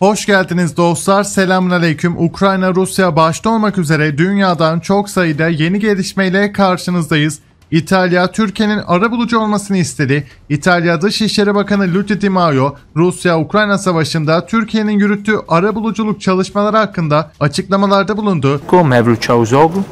Hoş geldiniz dostlar. Selamünaleyküm. Ukrayna, Rusya başta olmak üzere dünyadan çok sayıda yeni gelişmeyle karşınızdayız. İtalya, Türkiye'nin ara bulucu olmasını istedi. İtalya Dışişleri Bakanı Luigi Di Maio, Rusya-Ukrayna Savaşı'nda Türkiye'nin yürüttüğü ara buluculuk çalışmaları hakkında açıklamalarda bulundu. Come Çavuzoglu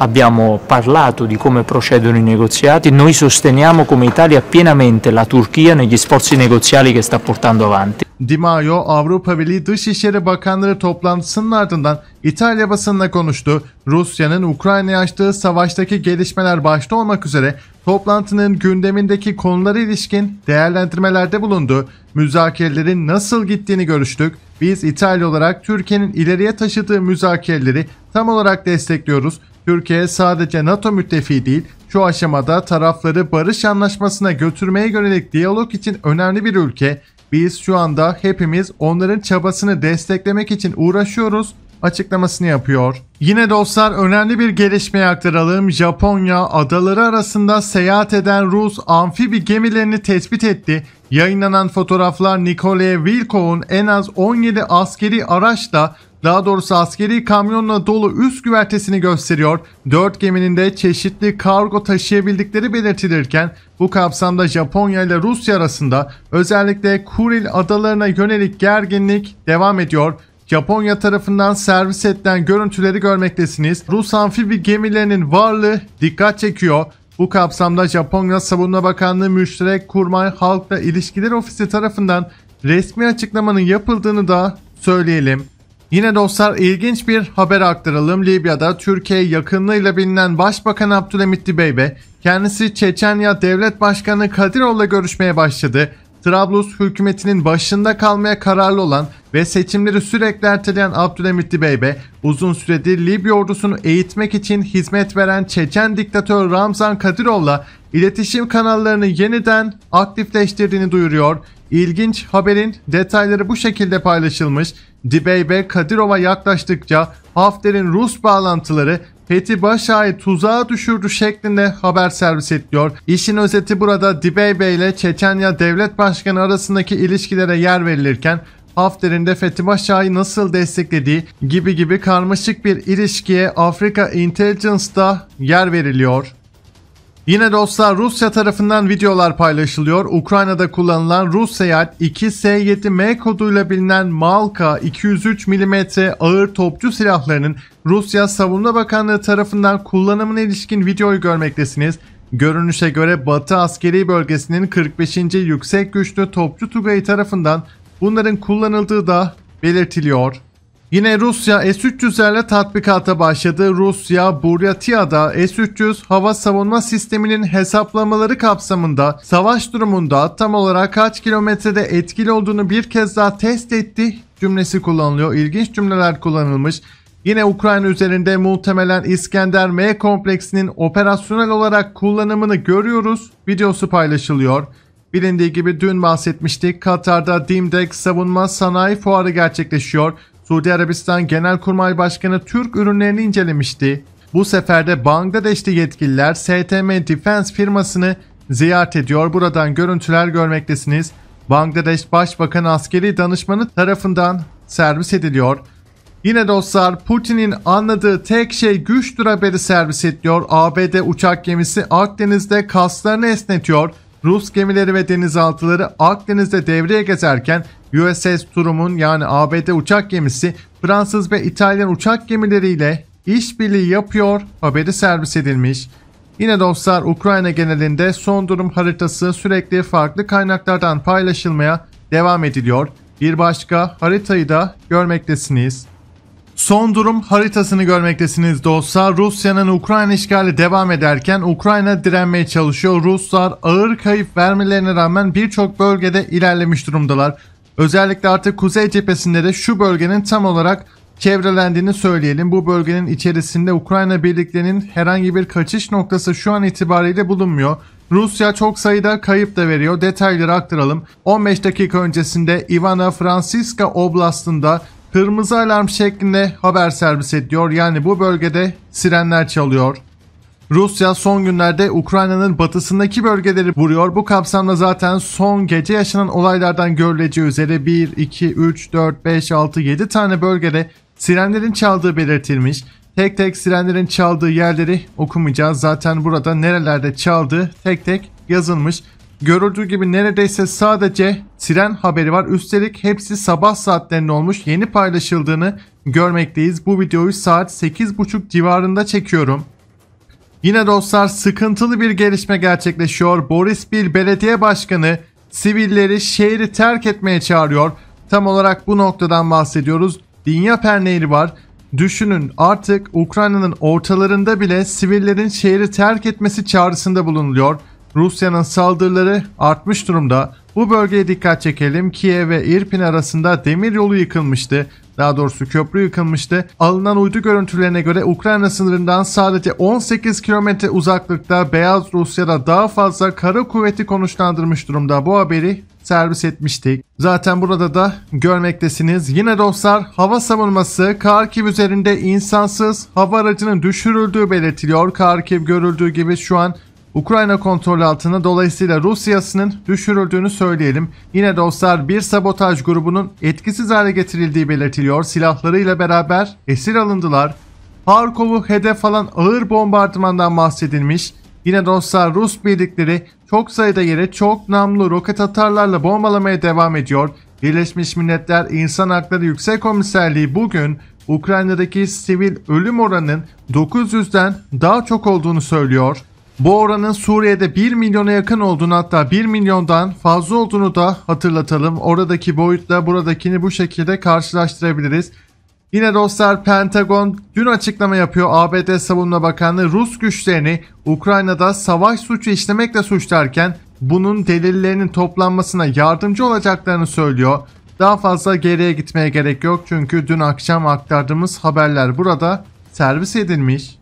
abbiamo parlato di come procedono i negoziati, noi sosteniamo come Italia pienamente la Turchia negli sforzi negoziali che sta portando avanti. Di Maio Avrupa Birliği Dışişleri Bakanları toplantısının ardından İtalya basınına konuştu. Rusya'nın Ukrayna'ya açtığı savaştaki gelişmeler başta olmak üzere toplantının gündemindeki konulara ilişkin değerlendirmelerde bulundu. Müzakerelerin nasıl gittiğini görüştük. Biz İtalya olarak Türkiye'nin ileriye taşıdığı müzakereleri tam olarak destekliyoruz. Türkiye sadece NATO müttefiği değil, şu aşamada tarafları barış anlaşmasına götürmeye yönelik diyalog için önemli bir ülke. Biz şu anda hepimiz onların çabasını desteklemek için uğraşıyoruz açıklamasını yapıyor. Yine dostlar önemli bir gelişmeye aktaralım. Japonya adaları arasında seyahat eden Rus amfibi gemilerini tespit etti. Yayınlanan fotoğraflar Nikolay Vilkov'un en az 17 askeri araçla daha doğrusu askeri kamyonla dolu üst güvertesini gösteriyor. 4 geminin de çeşitli kargo taşıyabildikleri belirtilirken bu kapsamda Japonya ile Rusya arasında özellikle Kuril adalarına yönelik gerginlik devam ediyor. Japonya tarafından servis edilen görüntüleri görmektesiniz. Rus amfibi gemilerinin varlığı dikkat çekiyor. Bu kapsamda Japonya Savunma Bakanlığı Müşterek Kurmay Halkla İlişkiler Ofisi tarafından resmi açıklamanın yapıldığını da söyleyelim. Yine dostlar ilginç bir haber aktaralım. Libya'da Türkiye yakınlığıyla bilinen Başbakan Abdülhamit Dibeybe kendisi Çeçenya Devlet Başkanı Kadirov'la görüşmeye başladı. Trablus hükümetinin başında kalmaya kararlı olan ve seçimleri sürekli erteleyen Abdülhamit Dibeybe uzun süredir Libya ordusunu eğitmek için hizmet veren Çeçen diktatör Ramzan Kadirov'la iletişim kanallarını yeniden aktifleştirdiğini duyuruyor. İlginç haberin detayları bu şekilde paylaşılmış. Dibeybe Kadirova yaklaştıkça Hafter'in Rus bağlantıları Fethi Başak'ı tuzağa düşürdü şeklinde haber servis ediyor. İşin özeti burada Dibeybe ile Çeçenya Devlet Başkanı arasındaki ilişkilere yer verilirken Hafter'in de Fethi Başak'ı nasıl desteklediği gibi gibi karmaşık bir ilişkiye Afrika Intelligence'da yer veriliyor. Yine dostlar Rusya tarafından videolar paylaşılıyor. Ukrayna'da kullanılan Rus Seyahat 2S7M koduyla bilinen Malka 203 mm ağır topçu silahlarının Rusya Savunma Bakanlığı tarafından kullanımına ilişkin videoyu görmektesiniz. Görünüşe göre Batı askeri bölgesinin 45. Yüksek Güçlü Topçu Tugayı tarafından bunların kullanıldığı da belirtiliyor. Yine Rusya S-300'lerle tatbikata başladı. Rusya, Buryatya'da S-300 hava savunma sisteminin hesaplamaları kapsamında savaş durumunda tam olarak kaç kilometrede etkili olduğunu bir kez daha test etti cümlesi kullanılıyor. İlginç cümleler kullanılmış. Yine Ukrayna üzerinde muhtemelen İskender M kompleksinin operasyonel olarak kullanımını görüyoruz. Videosu paylaşılıyor. Bilindiği gibi dün bahsetmiştik. Katar'da Dimdek Savunma Sanayi Fuarı gerçekleşiyor. Suudi Arabistan Genelkurmay Başkanı Türk ürünlerini incelemişti. Bu sefer de Bangladeşli yetkililer STM Defense firmasını ziyaret ediyor. Buradan görüntüler görmektesiniz. Bangladeş Başbakan Askeri Danışmanı tarafından servis ediliyor. Yine dostlar Putin'in anladığı tek şey güçtür haberi servis ediyor. ABD uçak gemisi Akdeniz'de kaslarını esnetiyor. Rus gemileri ve denizaltıları Akdeniz'de devreye gezerken USS Turum'un yani ABD uçak gemisi Fransız ve İtalyan uçak gemileriyle işbirliği yapıyor haberi servis edilmiş. Yine dostlar Ukrayna genelinde son durum haritası sürekli farklı kaynaklardan paylaşılmaya devam ediliyor. Bir başka haritayı da görmektesiniz. Son durum haritasını görmektesiniz dostlar. Rusya'nın Ukrayna işgali devam ederken Ukrayna direnmeye çalışıyor. Ruslar ağır kayıp vermelerine rağmen birçok bölgede ilerlemiş durumdalar. Özellikle artık kuzey cephesinde de şu bölgenin tam olarak çevrelendiğini söyleyelim. Bu bölgenin içerisinde Ukrayna birliklerinin herhangi bir kaçış noktası şu an itibariyle bulunmuyor. Rusya çok sayıda kayıp da veriyor. Detayları aktaralım. 15 dakika öncesinde Ivana Fransiska Oblast'ında kırmızı alarm şeklinde haber servis ediyor. Yani bu bölgede sirenler çalıyor. Rusya son günlerde Ukrayna'nın batısındaki bölgeleri vuruyor. Bu kapsamda zaten son gece yaşanan olaylardan görüleceği üzere 1, 2, 3, 4, 5, 6, 7 tane bölgede sirenlerin çaldığı belirtilmiş. Tek tek sirenlerin çaldığı yerleri okumayacağız. Zaten burada nerelerde çaldığı tek tek yazılmış. Görüldüğü gibi neredeyse sadece siren haberi var. Üstelik hepsi sabah saatlerinde olmuş. Yeni paylaşıldığını görmekteyiz. Bu videoyu saat 8.30 civarında çekiyorum. Yine dostlar sıkıntılı bir gelişme gerçekleşiyor. Boris Bil belediye başkanı sivilleri şehri terk etmeye çağırıyor. Tam olarak bu noktadan bahsediyoruz. Dünya Nehri var. Düşünün artık Ukrayna'nın ortalarında bile sivillerin şehri terk etmesi çağrısında bulunuluyor. Rusya'nın saldırıları artmış durumda. Bu bölgeye dikkat çekelim. Kiev ve Irpin arasında demir yolu yıkılmıştı. Daha doğrusu köprü yıkılmıştı. Alınan uydu görüntülerine göre Ukrayna sınırından sadece 18 kilometre uzaklıkta Beyaz Rusya'da daha fazla kara kuvveti konuşlandırmış durumda. Bu haberi servis etmiştik. Zaten burada da görmektesiniz. Yine dostlar hava savunması Kharkiv üzerinde insansız hava aracının düşürüldüğü belirtiliyor. Kharkiv görüldüğü gibi şu an Ukrayna kontrol altına dolayısıyla Rusya'sının düşürüldüğünü söyleyelim. Yine dostlar bir sabotaj grubunun etkisiz hale getirildiği belirtiliyor. Silahlarıyla beraber esir alındılar. Harkov'u hedef alan ağır bombardımandan bahsedilmiş. Yine dostlar Rus birlikleri çok sayıda yere çok namlu roket atarlarla bombalamaya devam ediyor. Birleşmiş Milletler İnsan Hakları Yüksek Komiserliği bugün Ukrayna'daki sivil ölüm oranının 900'den daha çok olduğunu söylüyor. Bu oranın Suriye'de 1 milyona yakın olduğunu hatta 1 milyondan fazla olduğunu da hatırlatalım. Oradaki boyutla buradakini bu şekilde karşılaştırabiliriz. Yine dostlar Pentagon dün açıklama yapıyor. ABD Savunma Bakanlığı Rus güçlerini Ukrayna'da savaş suçu işlemekle suçlarken bunun delillerinin toplanmasına yardımcı olacaklarını söylüyor. Daha fazla geriye gitmeye gerek yok çünkü dün akşam aktardığımız haberler burada servis edilmiş.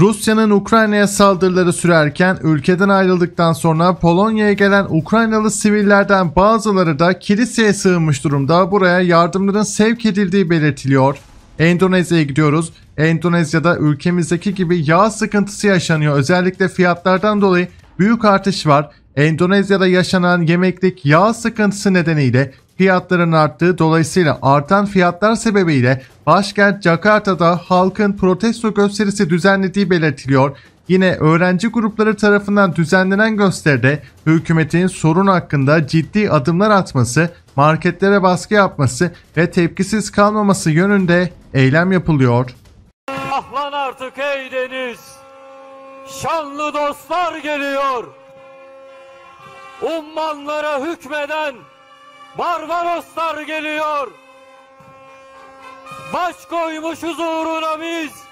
Rusya'nın Ukrayna'ya saldırıları sürerken ülkeden ayrıldıktan sonra Polonya'ya gelen Ukraynalı sivillerden bazıları da kiliseye sığınmış durumda buraya yardımların sevk edildiği belirtiliyor. Endonezya'ya gidiyoruz. Endonezya'da ülkemizdeki gibi yağ sıkıntısı yaşanıyor. Özellikle fiyatlardan dolayı büyük artış var. Endonezya'da yaşanan yemeklik yağ sıkıntısı nedeniyle fiyatların arttığı dolayısıyla artan fiyatlar sebebiyle başkent Jakarta'da halkın protesto gösterisi düzenlediği belirtiliyor. Yine öğrenci grupları tarafından düzenlenen gösteride hükümetin sorun hakkında ciddi adımlar atması, marketlere baskı yapması ve tepkisiz kalmaması yönünde eylem yapılıyor. Ahlan artık ey deniz! Şanlı dostlar geliyor! Ummanlara hükmeden Barbaroslar geliyor. Baş koymuşuz uğruna biz.